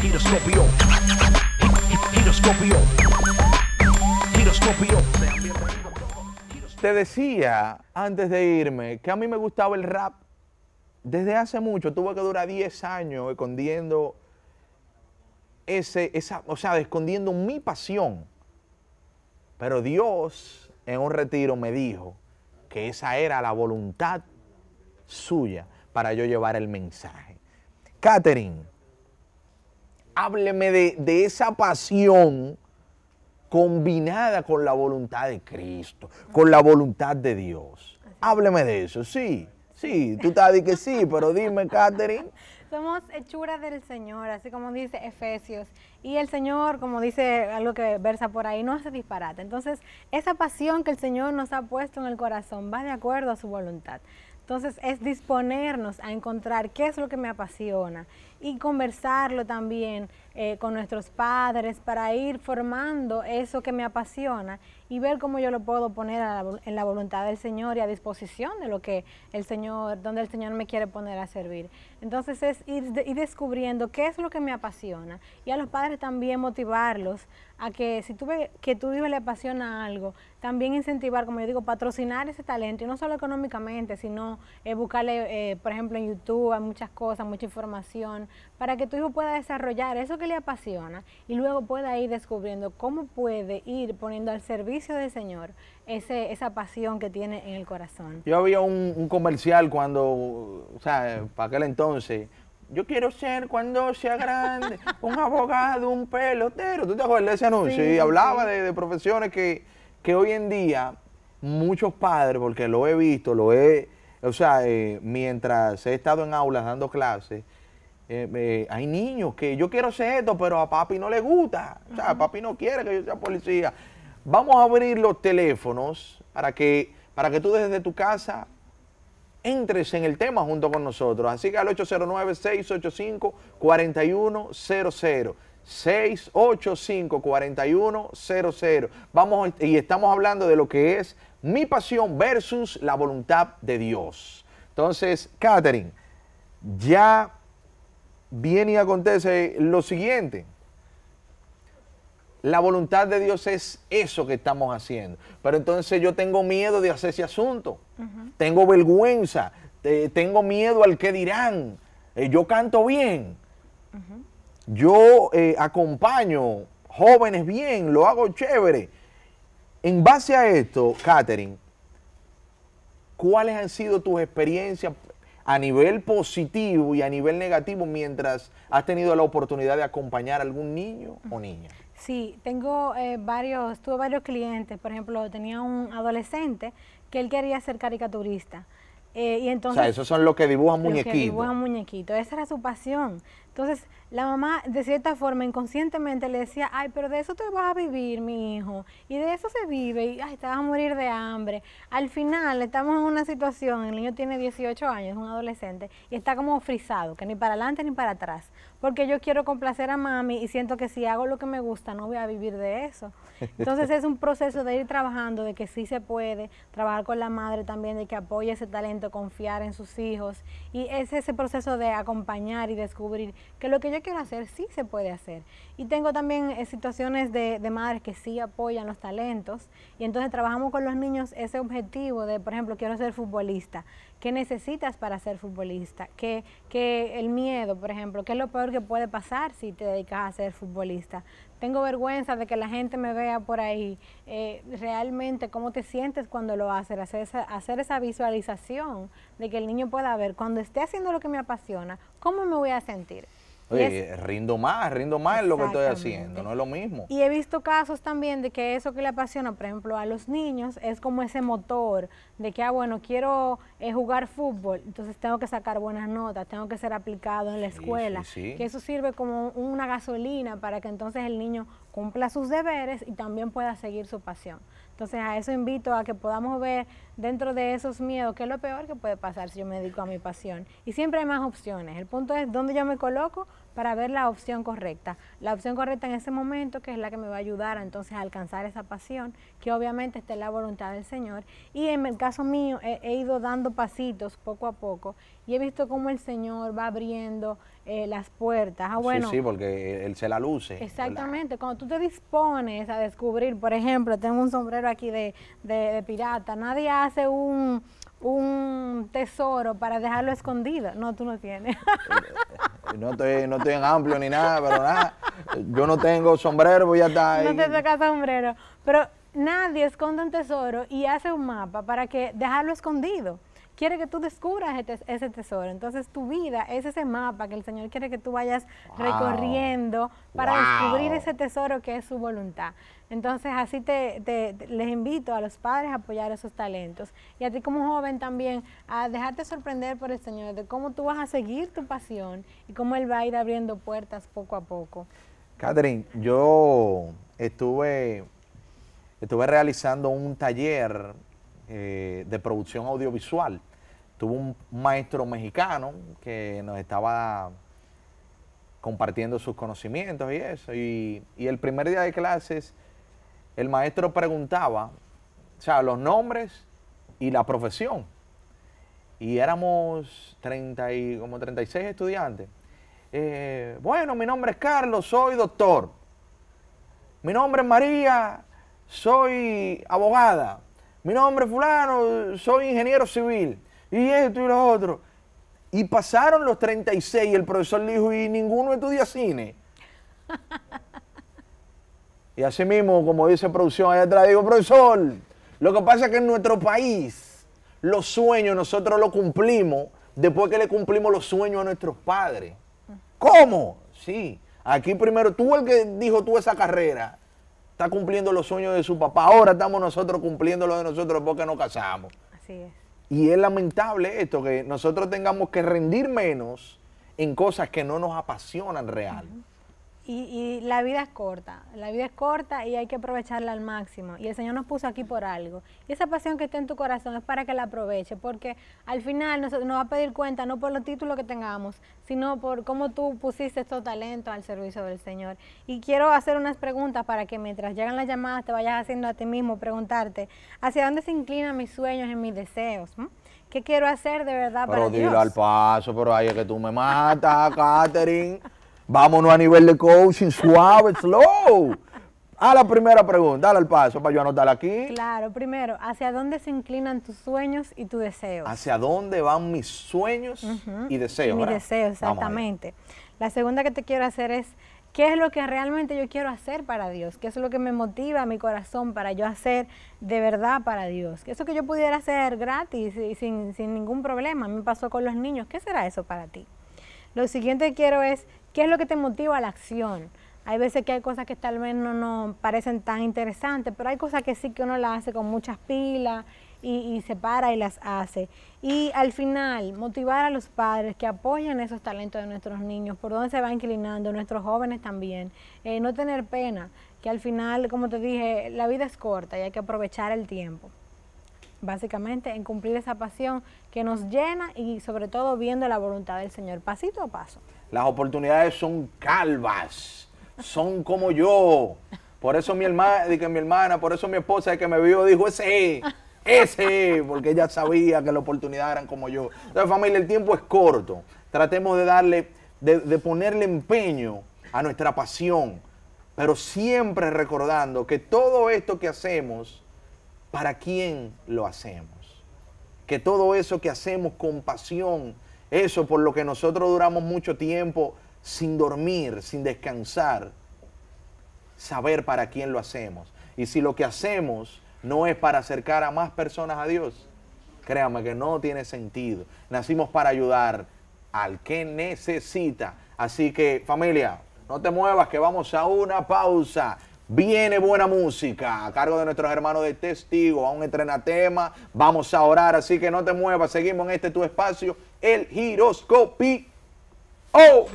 giroscopio, giroscopio, Te decía antes de irme que a mí me gustaba el rap desde hace mucho. Tuve que durar 10 años escondiendo ese, esa, o sea, escondiendo mi pasión. Pero Dios en un retiro me dijo que esa era la voluntad suya para yo llevar el mensaje. Catherine, hábleme de, esa pasión combinada con la voluntad de Cristo, con la voluntad de Dios. Hábleme de eso, sí, sí, tú estás diciendo que sí, pero dime, Catherine. Somos hechuras del Señor, así como dice Efesios. Y el Señor, como dice algo que versa por ahí, no hace disparate. Entonces, esa pasión que el Señor nos ha puesto en el corazón va de acuerdo a su voluntad. Entonces es disponernos a encontrar qué es lo que me apasiona y conversarlo también eh, con nuestros padres para ir formando eso que me apasiona y ver cómo yo lo puedo poner en la voluntad del Señor y a disposición de lo que el Señor, donde el Señor me quiere poner a servir. Entonces es ir, descubriendo qué es lo que me apasiona y a los padres también motivarlos a que si tú que tu hijo le apasiona algo, también incentivar, como yo digo, patrocinar ese talento y no solo económicamente, sino eh, buscarle, eh, por ejemplo, en YouTube, hay muchas cosas, mucha información, para que tu hijo pueda desarrollar eso que le apasiona y luego pueda ir descubriendo cómo puede ir poniendo al servicio del Señor ese, esa pasión que tiene en el corazón. Yo había un, comercial cuando, o sea, para aquel entonces, yo quiero ser cuando sea grande un abogado, un pelotero. ¿Tú te acuerdas de ese anuncio? y hablaba de, profesiones que, que, hoy en día muchos padres, porque lo he visto, lo he, o sea, eh, mientras he estado en aulas dando clases, eh, eh, hay niños que yo quiero hacer esto, pero a papi no le gusta. O sea, papi no quiere que yo sea policía. Vamos a abrir los teléfonos para que, para que tú desde tu casa entres en el tema junto con nosotros. Así que al 809-685-4100. 685-4100. Vamos y estamos hablando de lo que es mi pasión versus la voluntad de Dios. Entonces, Catherine, ya viene y acontece lo siguiente. La voluntad de Dios es eso que estamos haciendo. Pero entonces yo tengo miedo de hacer ese asunto. Tengo vergüenza. tengo miedo al que dirán. Eh, yo canto bien. Yo eh, acompaño jóvenes bien. Lo hago chévere. En base a esto, Catherine, ¿cuáles han sido tus experiencias a nivel positivo y a nivel negativo mientras has tenido la oportunidad de acompañar a algún niño o niña? Sí, tengo eh, varios, tuve varios clientes. Por ejemplo, tenía un adolescente que él quería ser caricaturista. Eh, y entonces, o sea, esos son los que dibujan muñequitos. dibujan muñequitos. Esa era su pasión. Entonces, la mamá de cierta forma inconscientemente le decía, ay, pero de eso te vas a vivir, mi hijo, y de eso se vive, y ay, te vas a morir de hambre. Al final estamos en una situación, el niño tiene 18 años, es un adolescente, y está como frisado, que ni para adelante ni para atrás, porque yo quiero complacer a mami y siento que si hago lo que me gusta no voy a vivir de eso. Entonces es un proceso de ir trabajando, de que sí se puede, trabajar con la madre también, de que apoye ese talento, confiar en sus hijos, y es ese proceso de acompañar y descubrir que lo que yo quiero hacer, sí se puede hacer. Y tengo también eh, situaciones de, madres que sí apoyan los talentos y entonces trabajamos con los niños ese objetivo de, por ejemplo, quiero ser futbolista. ¿Qué necesitas para ser futbolista? ¿Qué, qué el miedo, por ejemplo? ¿Qué es lo peor que puede pasar si te dedicas a ser futbolista? Tengo vergüenza de que la gente me vea por ahí. Eh, realmente, ¿cómo te sientes cuando lo haces? Hacer esa, hacer esa visualización de que el niño pueda ver, cuando esté haciendo lo que me apasiona, ¿cómo me voy a sentir? Oye, rindo más, rindo más en lo que estoy haciendo, no es lo mismo. Y he visto casos también de que eso que le apasiona, por ejemplo, a los niños, es como ese motor de que, ah, bueno, quiero eh, jugar fútbol, entonces tengo que sacar buenas notas, tengo que ser aplicado en la escuela, que eso sirve como una gasolina para que entonces el niño cumpla sus deberes y también pueda seguir su pasión. Entonces a eso invito a que podamos ver dentro de esos miedos qué es lo peor que puede pasar si yo me dedico a mi pasión. Y siempre hay más opciones. El punto es dónde yo me coloco para ver la opción correcta. La opción correcta en ese momento, que es la que me va a ayudar entonces a alcanzar esa pasión, que obviamente está en la voluntad del Señor. Y en el caso mío he, ido dando pasitos poco a poco y he visto cómo el Señor va abriendo eh, las puertas. Ah, bueno, sí, sí, porque Él se la luce. Exactamente, cuando tú te dispones a descubrir, por ejemplo, tengo un sombrero aquí de, pirata, nadie hace un un tesoro para dejarlo escondido. No, tú no tienes. Eh, no estoy, no estoy en amplio ni nada, pero nada. Yo no tengo sombrero, voy a estar No te toca sombrero. Pero nadie esconde un tesoro y hace un mapa para que dejarlo escondido quiere que tú descubras este, ese tesoro. Entonces tu vida es ese mapa que el Señor quiere que tú vayas recorriendo para descubrir ese tesoro que es su voluntad. Entonces así te, les invito a los padres a apoyar esos talentos y a ti como joven también a dejarte sorprender por el Señor de cómo tú vas a seguir tu pasión y cómo Él va a ir abriendo puertas poco a poco. Catherine, yo estuve, estuve realizando un taller eh, de producción audiovisual tuvo un maestro mexicano que nos estaba compartiendo sus conocimientos y eso. Y, el primer día de clases, el maestro preguntaba, o sea, los nombres y la profesión. Y éramos 30 y, como 36 estudiantes. Eh, bueno, mi nombre es Carlos, soy doctor. Mi nombre es María, soy abogada. Mi nombre es fulano, soy ingeniero civil y esto y lo otro. Y pasaron los 36 y el profesor le dijo, y ninguno estudia cine. y así mismo, como dice producción allá atrás, digo, profesor, lo que pasa es que en nuestro país los sueños nosotros los cumplimos después que le cumplimos los sueños a nuestros padres. ¿Cómo? Sí. Aquí primero, tú el que dijo tú esa carrera, está cumpliendo los sueños de su papá. Ahora estamos nosotros cumpliendo los de nosotros porque nos casamos. Así es. Y es lamentable esto, que nosotros tengamos que rendir menos en cosas que no nos apasionan real. Y, la vida es corta, la vida es corta y hay que aprovecharla al máximo. Y el Señor nos puso aquí por algo. Y esa pasión que está en tu corazón es para que la aproveche, porque al final nos, nos va a pedir cuenta no por los títulos que tengamos, sino por cómo tú pusiste estos talentos al servicio del Señor. Y quiero hacer unas preguntas para que mientras llegan las llamadas te vayas haciendo a ti mismo, preguntarte, ¿hacia dónde se inclinan mis sueños y mis deseos? ¿Mm? ¿Qué quiero hacer de verdad para Dios? Pero al paso, pero ahí que tú me matas, Catherine. Vámonos a nivel de coaching, suave, slow. A la primera pregunta, dale el paso para yo anotar aquí. Claro, primero, ¿hacia dónde se inclinan tus sueños y tus deseos? ¿Hacia dónde van mis sueños y deseos? mis deseos, exactamente. La segunda que te quiero hacer es, ¿qué es lo que realmente yo quiero hacer para Dios? ¿Qué es lo que me motiva a mi corazón para yo hacer de verdad para Dios? ¿Qué es lo que yo pudiera hacer gratis y sin, sin ningún problema? Me pasó con los niños. ¿Qué será eso para ti? Lo siguiente que quiero es, ¿Qué es lo que te motiva a la acción? Hay veces que hay cosas que tal vez no nos parecen tan interesantes, pero hay cosas que sí que uno las hace con muchas pilas y, se para y las hace. Y al final, motivar a los padres que apoyen esos talentos de nuestros niños, por dónde se va inclinando, nuestros jóvenes también. Eh, no tener pena, que al final, como te dije, la vida es corta y hay que aprovechar el tiempo básicamente en cumplir esa pasión que nos llena y sobre todo viendo la voluntad del Señor, pasito a paso. Las oportunidades son calvas, son como yo. Por eso mi hermana, que mi hermana, por eso mi esposa que me vio dijo, ese, ese, porque ella sabía que la oportunidad eran como yo. Entonces familia, el tiempo es corto. Tratemos de darle, de, de ponerle empeño a nuestra pasión, pero siempre recordando que todo esto que hacemos, ¿Para quién lo hacemos? Que todo eso que hacemos con pasión, eso por lo que nosotros duramos mucho tiempo sin dormir, sin descansar, saber para quién lo hacemos. Y si lo que hacemos no es para acercar a más personas a Dios, créame que no tiene sentido. Nacimos para ayudar al que necesita. Así que familia, no te muevas que vamos a una pausa Viene buena música a cargo de nuestros hermanos de Testigo. a un entrenatema. Vamos a orar, así que no te muevas. Seguimos en este tu espacio, el giroscopio. ¡Oh!